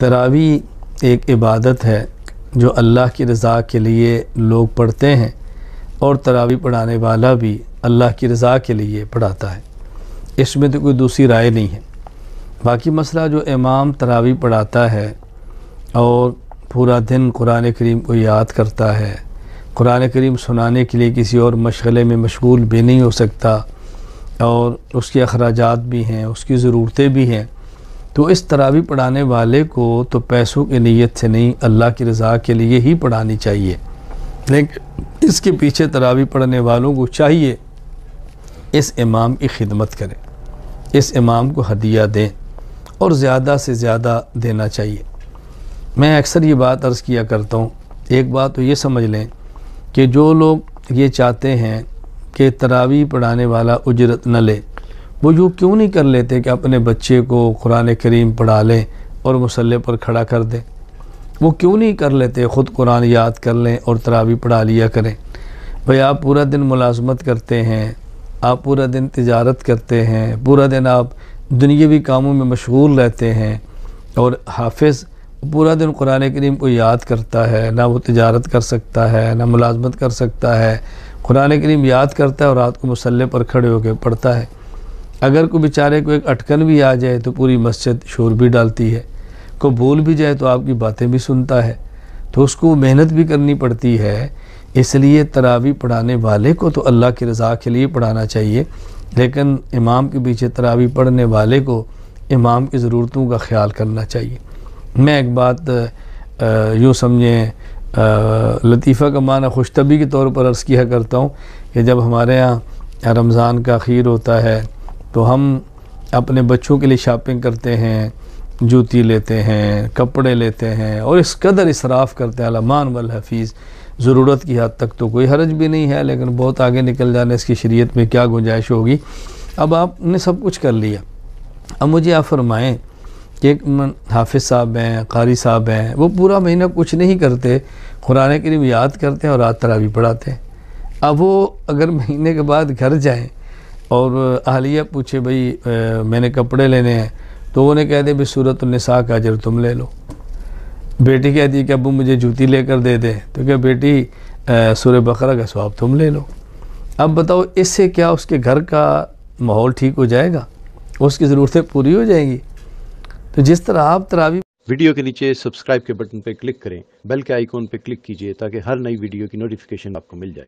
तरावी एक इबादत है जो अल्लाह की रज़ा के लिए लोग पढ़ते हैं और तरावी पढ़ाने वाला भी अल्लाह की रज़ा के लिए पढ़ाता है इसमें तो कोई दूसरी राय नहीं है बाकी मसला जो इमाम तरावी पढ़ाता है और पूरा दिन कुरान करीम को याद करता है कुरान करीम सुनाने के लिए किसी और मशगले में मशगूल भी नहीं हो सकता और उसके अखराज भी हैं उसकी ज़रूरतें भी हैं तो इस तरावी पढ़ाने वाले को तो पैसों की नीयत से नहीं अल्लाह की रज़ा के लिए ही पढ़ानी चाहिए लेकिन इसके पीछे तरावी पढ़ने वालों को चाहिए इस इमाम की खिदमत करें इस इमाम को हदिया दें और ज़्यादा से ज़्यादा देना चाहिए मैं अक्सर ये बात अर्ज़ किया करता हूँ एक बात तो ये समझ लें कि जो लोग ये चाहते हैं कि तरावी पढ़ाने वाला उजरत न ले वो यूँ क्यों नहीं कर लेते कि अपने बच्चे को कुरान करीम पढ़ा लें और मसल्ले पर खड़ा कर दें वो क्यों नहीं कर लेते ख़ुद कुरान याद कर लें और तरावी पढ़ा लिया करें भाई आप पूरा दिन मुलाजमत करते हैं आप पूरा दिन तजारत करते हैं पूरा दिन आप दुनियावी कामों में मशगूल रहते हैं और हाफिज़ पूरा दिन कुरान करीम को याद करता है ना वो तजारत कर सकता है ना मुलाजमत कर सकता है कुरान करीम याद करता है और रात को मसल्ले पर खड़े होकर पढ़ता है अगर कोई बेचारे को एक अटकन भी आ जाए तो पूरी मस्जिद शोर भी डालती है को बोल भी जाए तो आपकी बातें भी सुनता है तो उसको मेहनत भी करनी पड़ती है इसलिए तरावी पढ़ाने वाले को तो अल्लाह की रज़ा के लिए पढ़ाना चाहिए लेकिन इमाम के पीछे तरावी पढ़ने वाले को इमाम की ज़रूरतों का ख्याल करना चाहिए मैं एक बात यूँ समझें लतीफ़ा का माना खुशतबी के तौर पर अर्ज़ किया करता हूँ कि जब हमारे यहाँ रमज़ान का अखीर होता है तो हम अपने बच्चों के लिए शॉपिंग करते हैं जूती लेते हैं कपड़े लेते हैं और इस कदर इसराफ़ करते हैं अलमान वल हफीज़ ज़रूरत की हद तक तो कोई हरज भी नहीं है लेकिन बहुत आगे निकल जाने इसकी शरीयत में क्या गुंजाइश होगी अब आपने सब कुछ कर लिया अब मुझे आप फरमाएँ कि एक हाफिज़ साहब हैं कारी साहब हैं वो पूरा महीना कुछ नहीं करते कुरान करीम याद करते हैं और रात भी पढ़ाते हैं अब वो अगर महीने के बाद घर जाएँ और अहलिया पूछे भाई मैंने कपड़े लेने हैं तो उन्हें कह दे भाई सूरत नसा का अजर तुम ले लो बेटी कहती कि अबू मुझे जूती लेकर दे दे तो क्या बेटी सूर बकरा का स्वाब तुम ले लो अब बताओ इससे क्या उसके घर का माहौल ठीक हो जाएगा उसकी ज़रूरतें पूरी हो जाएंगी तो जिस तरह आप तरावी वीडियो के नीचे सब्सक्राइब के बटन पर क्लिक करें बेल के आइकॉन पर क्लिक कीजिए ताकि हर नई वीडियो की नोटिफिकेशन आपको मिल जाए